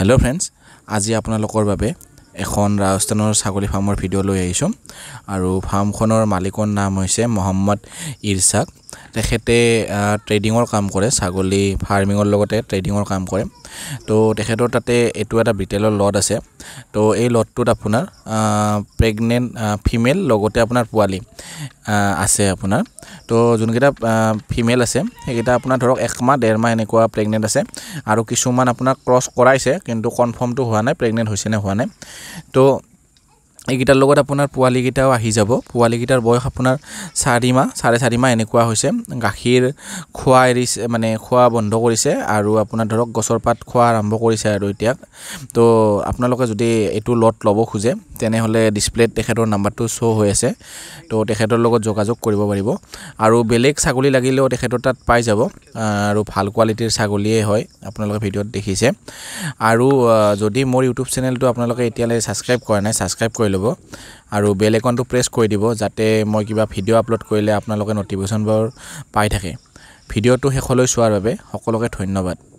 hello' friends আজি আপোনালোকৰ বাবে এখন ৰাজস্থানৰ ছাগলী ফাৰ্মৰ ভিডিঅ' লৈ আহিছোঁ আৰু ফাৰ্মখনৰ মালিকৰ নাম হৈছে মহম্মদ ইৰছাক তেখেতে ট্ৰেডিঙৰ কাম কৰে ছাগলী ফাৰ্মিঙৰ লগতে ট্ৰেডিঙৰ কাম কৰে তো তেখেতৰ তাতে এইটো এটা ব্ৰিটেলৰ লট আছে তো এই লটটোত আপোনাৰ প্ৰেগনেণ্ট ফিমেল লগতে আপোনাৰ পোৱালি আছে আপোনাৰ তো যোনকেইটা ফিমেল আছে সেইকেইটা আপোনাৰ ধৰক একমাহ ডেৰমাহ এনেকুৱা প্ৰেগনেণ্ট আছে আৰু কিছুমান আপোনাক ক্ৰছ কৰাইছে কিন্তু কনফাৰ্মটো হোৱা নাই প্ৰেগনেণ্ট হৈছে নে হোৱা নাই তো এইকেইটাৰ লগত আপোনাৰ পোৱালিকেইটাও আহি যাব পোৱালিকেইটাৰ বয়স আপোনাৰ চাৰি মাহ চাৰে চাৰিমাহ এনেকুৱা হৈছে গাখীৰ খোৱা এৰিছে মানে খোৱা বন্ধ কৰিছে আৰু আপোনাৰ ধৰক গছৰ পাত খোৱা আৰম্ভ কৰিছে আৰু এতিয়া তো আপোনালোকে যদি এইটো লট ল'ব খোজে তেনেহ'লে ডিছপ্লেত তেখেতৰ নাম্বাৰটো শ্ব' হৈ আছে তো তেখেতৰ লগত যোগাযোগ কৰিব পাৰিব আৰু বেলেগ ছাগলী লাগিলেও তেখেতৰ তাত পাই যাব আৰু ভাল কোৱালিটিৰ ছাগলীয়ে হয় আপোনালোকে ভিডিঅ'ত দেখিছে আৰু যদি মোৰ ইউটিউব চেনেলটো আপোনালোকে এতিয়ালৈ ছাবস্ক্ৰাইব কৰা নাই ছাবস্ক্ৰাইব কৰি ল'ব আৰু বেল একাউণ্টটো প্ৰেছ কৰি দিব যাতে মই কিবা ভিডিঅ' আপলোড কৰিলে আপোনালোকে নটিফিকেশ্যনবোৰ পাই থাকে ভিডিঅ'টো শেষলৈ চোৱাৰ বাবে সকলোকে ধন্যবাদ